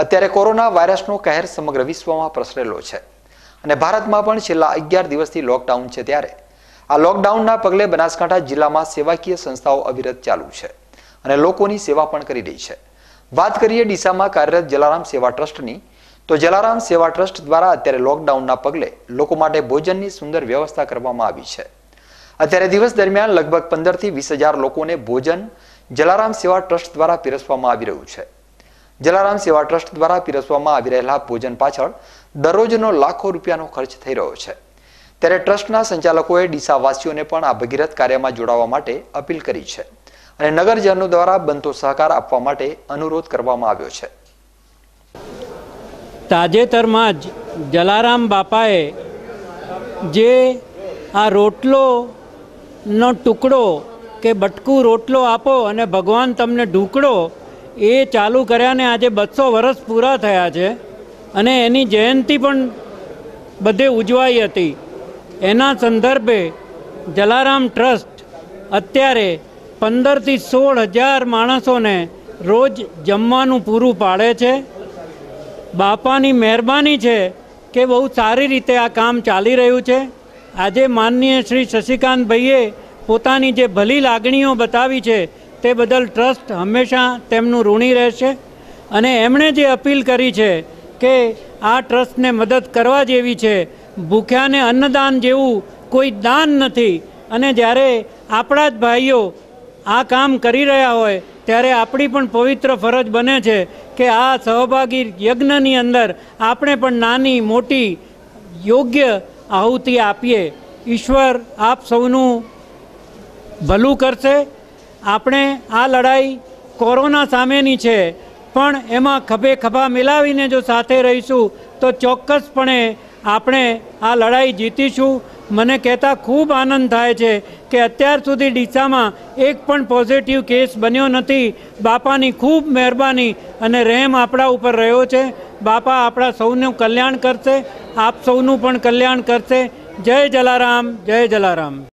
અત્યારે કોરોના વાયરસનો કહેર સમગ્ર વિશ્વમાં પ્રસરેલો છે અને ભારતમાં પણ છેલ્લા અગિયાર દિવસથી લોકડાઉન છે ત્યારે આ લોકડાઉનના પગલે બનાસકાંઠા જિલ્લામાં સેવાકીય સંસ્થાઓ અવિરત ચાલુ છે અને લોકોની સેવા પણ કરી રહી છે વાત કરીએ ડીસામાં કાર્યરત જલારામ સેવા ટ્રસ્ટની તો જલારામ સેવા ટ્રસ્ટ દ્વારા અત્યારે લોકડાઉનના પગલે લોકો માટે ભોજનની સુંદર વ્યવસ્થા કરવામાં આવી છે અત્યારે દિવસ દરમિયાન લગભગ પંદરથી વીસ હજાર લોકોને ભોજન જલારામ સેવા ટ્રસ્ટ દ્વારા પીરસવામાં આવી રહ્યું છે જલારામ સેવા ટ્રસ્ટ દ્વારા પીરસવામાં આવી રહેલા ભોજન પાછળ દરરોજનો લાખો રૂપિયાનો ખર્ચ થઈ રહ્યો છે ત્યારે ટ્રસ્ટના સંચાલકોએ ડીસાવાસીઓને પણ આ ભગીરથ કાર્યમાં જોડાવા માટે અપીલ કરી છે અને નગરજનો દ્વારા બનતો સહકાર આપવા માટે અનુરોધ કરવામાં આવ્યો છે તાજેતરમાં જ જલારામ બાપાએ જે આ રોટલોનો ટુકડો કે બટકું રોટલો આપો અને ભગવાન તમને ઢૂકડો એ ચાલુ કર્યાને આજે બસો વર્ષ પૂરા થયા છે અને એની જયંતિ પણ બધે ઉજવાઈ હતી એના સંદર્ભે જલારામ ટ્રસ્ટ અત્યારે પંદરથી સોળ હજાર માણસોને રોજ જમવાનું પૂરું પાડે છે બાપાની મહેરબાની છે કે બહુ સારી રીતે આ કામ ચાલી રહ્યું છે આજે માનનીય શ્રી શશિકાંતભાઈએ પોતાની જે ભલી લાગણીઓ બતાવી છે તે બદલ ટ્રસ્ટ હંમેશા તેમનું ઋણી રહેશે અને એમણે જે અપીલ કરી છે કે આ ટ્રસ્ટને મદદ કરવા જેવી છે ભૂખ્યાને અન્નદાન જેવું કોઈ દાન નથી અને જ્યારે આપણા જ ભાઈઓ આ કામ કરી રહ્યા હોય ત્યારે આપણી પણ પવિત્ર ફરજ બને છે કે આ સહભાગી યજ્ઞની અંદર આપણે પણ નાની મોટી યોગ્ય આહુતિ આપીએ ઈશ્વર આપ સૌનું ભલું કરશે આપણે આ લડાઈ કોરોના સામેની છે પણ એમાં ખભે ખભા મિલાવીને જો સાથે રહીશું તો ચોક્કસપણે આપણે આ લડાઈ જીતીશું મને કહેતા ખૂબ આનંદ થાય છે કે અત્યાર સુધી ડીસામાં એક પણ પોઝિટિવ કેસ બન્યો નથી બાપાની ખૂબ મહેરબાની અને રહેમ આપણા ઉપર રહ્યો છે બાપા આપણા સૌનું કલ્યાણ કરશે આપ સૌનું પણ કલ્યાણ કરશે જય જલારામ જય જલારામ